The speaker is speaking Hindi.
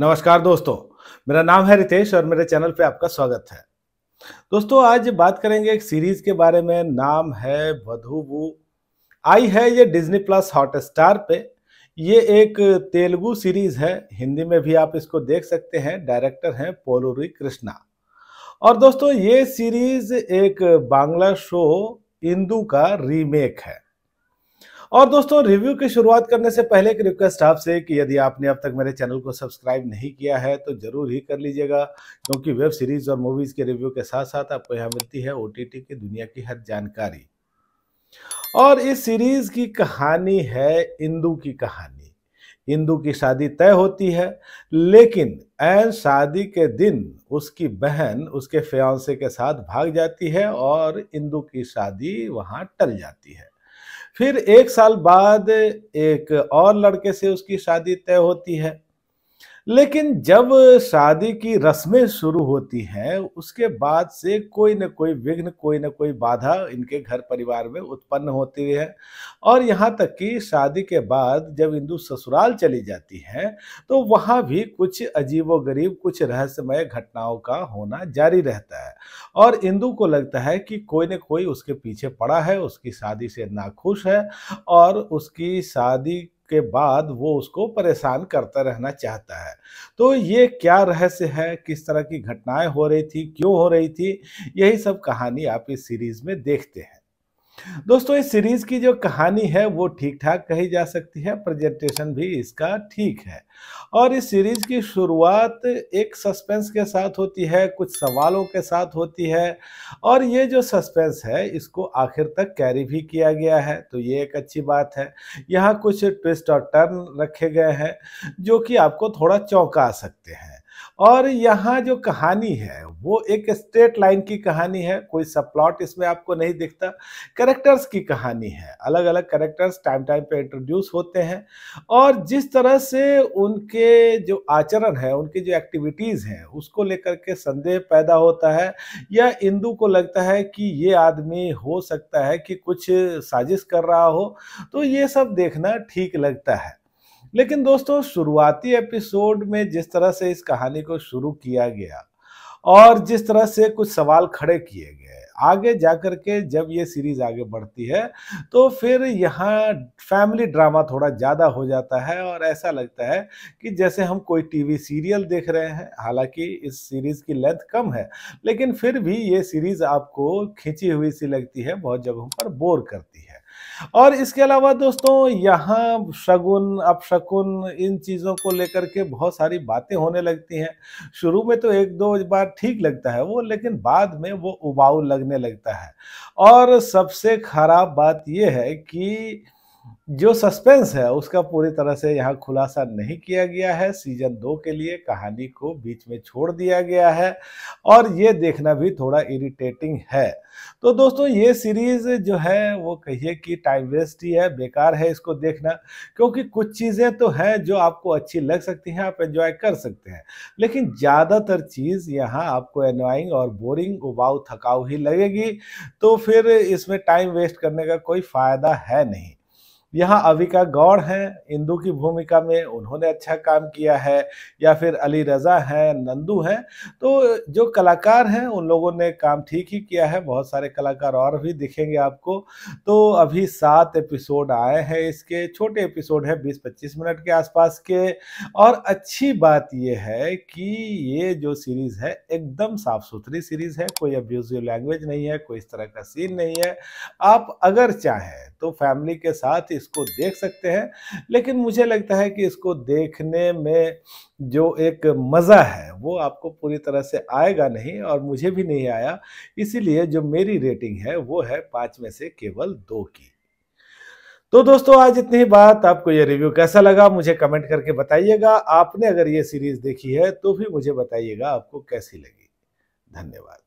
नमस्कार दोस्तों मेरा नाम है रितेश और मेरे चैनल पे आपका स्वागत है दोस्तों आज बात करेंगे एक सीरीज के बारे में नाम है वधुबू आई है ये डिज्नी प्लस हॉट स्टार पे ये एक तेलुगु सीरीज है हिंदी में भी आप इसको देख सकते हैं डायरेक्टर हैं पोलूरी कृष्णा और दोस्तों ये सीरीज एक बांग्ला शो इंदू का रीमेक है और दोस्तों रिव्यू की शुरुआत करने से पहले एक रिक्वेस्ट आपसे कि यदि आपने अब तक मेरे चैनल को सब्सक्राइब नहीं किया है तो ज़रूर ही कर लीजिएगा क्योंकि वेब सीरीज़ और मूवीज़ के रिव्यू के साथ साथ आपको यहाँ मिलती है ओ की दुनिया की हर जानकारी और इस सीरीज़ की कहानी है इंदू की कहानी इंदू की शादी तय होती है लेकिन एन शादी के दिन उसकी बहन उसके फ्यांसे के साथ भाग जाती है और इंदू की शादी वहाँ टल जाती है फिर एक साल बाद एक और लड़के से उसकी शादी तय होती है लेकिन जब शादी की रस्में शुरू होती हैं उसके बाद से कोई न कोई विघ्न कोई न कोई बाधा इनके घर परिवार में उत्पन्न होती है और यहाँ तक कि शादी के बाद जब हिंदू ससुराल चली जाती हैं तो वहाँ भी कुछ अजीबोगरीब कुछ रहस्यमय घटनाओं का होना जारी रहता है और इंदु को लगता है कि कोई न कोई उसके पीछे पड़ा है उसकी शादी से नाखुश है और उसकी शादी के बाद वो उसको परेशान करता रहना चाहता है तो ये क्या रहस्य है किस तरह की घटनाएं हो रही थी क्यों हो रही थी यही सब कहानी आप इस सीरीज में देखते हैं दोस्तों इस सीरीज की जो कहानी है वो ठीक ठाक कही जा सकती है प्रेजेंटेशन भी इसका ठीक है और इस सीरीज की शुरुआत एक सस्पेंस के साथ होती है कुछ सवालों के साथ होती है और ये जो सस्पेंस है इसको आखिर तक कैरी भी किया गया है तो ये एक अच्छी बात है यहाँ कुछ ट्विस्ट और टर्न रखे गए हैं जो कि आपको थोड़ा चौंका सकते हैं और यहाँ जो कहानी है वो एक स्ट्रेट लाइन की कहानी है कोई सब प्लॉट इसमें आपको नहीं दिखता करेक्टर्स की कहानी है अलग अलग करेक्टर्स टाइम टाइम पे इंट्रोड्यूस होते हैं और जिस तरह से उनके जो आचरण है उनकी जो एक्टिविटीज़ हैं उसको लेकर के संदेह पैदा होता है या इंदु को लगता है कि ये आदमी हो सकता है कि कुछ साजिश कर रहा हो तो ये सब देखना ठीक लगता है लेकिन दोस्तों शुरुआती एपिसोड में जिस तरह से इस कहानी को शुरू किया गया और जिस तरह से कुछ सवाल खड़े किए गए आगे जाकर के जब ये सीरीज आगे बढ़ती है तो फिर यहाँ फैमिली ड्रामा थोड़ा ज़्यादा हो जाता है और ऐसा लगता है कि जैसे हम कोई टीवी सीरियल देख रहे हैं हालांकि इस सीरीज़ की लेंथ कम है लेकिन फिर भी ये सीरीज़ आपको खींची हुई सी लगती है बहुत जगहों पर बोर करती है और इसके अलावा दोस्तों यहाँ शगुन अपशकुन इन चीज़ों को लेकर के बहुत सारी बातें होने लगती हैं शुरू में तो एक दो बार ठीक लगता है वो लेकिन बाद में वो उबाऊ लगने लगता है और सबसे खराब बात यह है कि जो सस्पेंस है उसका पूरी तरह से यहाँ खुलासा नहीं किया गया है सीजन दो के लिए कहानी को बीच में छोड़ दिया गया है और ये देखना भी थोड़ा इरिटेटिंग है तो दोस्तों ये सीरीज़ जो है वो कहिए कि टाइम वेस्ट ही है बेकार है इसको देखना क्योंकि कुछ चीज़ें तो हैं जो आपको अच्छी लग सकती हैं आप एंजॉय कर सकते हैं लेकिन ज़्यादातर चीज़ यहाँ आपको एनवाइंग और बोरिंग उबाऊ थकाऊ ही लगेगी तो फिर इसमें टाइम वेस्ट करने का कोई फ़ायदा है नहीं यहाँ अविका गौड़ हैं इंदू की भूमिका में उन्होंने अच्छा काम किया है या फिर अली रज़ा हैं नंदू हैं तो जो कलाकार हैं उन लोगों ने काम ठीक ही किया है बहुत सारे कलाकार और भी दिखेंगे आपको तो अभी सात एपिसोड आए हैं इसके छोटे एपिसोड हैं बीस पच्चीस मिनट के आसपास के और अच्छी बात ये है कि ये जो सीरीज़ है एकदम साफ़ सुथरी सीरीज़ है कोई अब्यूजिव लैंग्वेज नहीं है कोई इस तरह का सीन नहीं है आप अगर चाहें तो फैमिली के साथ इस इसको देख सकते हैं लेकिन मुझे लगता है कि इसको देखने में जो एक मज़ा है वो आपको पूरी तरह से आएगा नहीं और मुझे भी नहीं आया इसीलिए जो मेरी रेटिंग है वो है पाँच में से केवल दो की तो दोस्तों आज इतनी ही बात आपको ये रिव्यू कैसा लगा मुझे कमेंट करके बताइएगा आपने अगर ये सीरीज देखी है तो भी मुझे बताइएगा आपको कैसी लगी धन्यवाद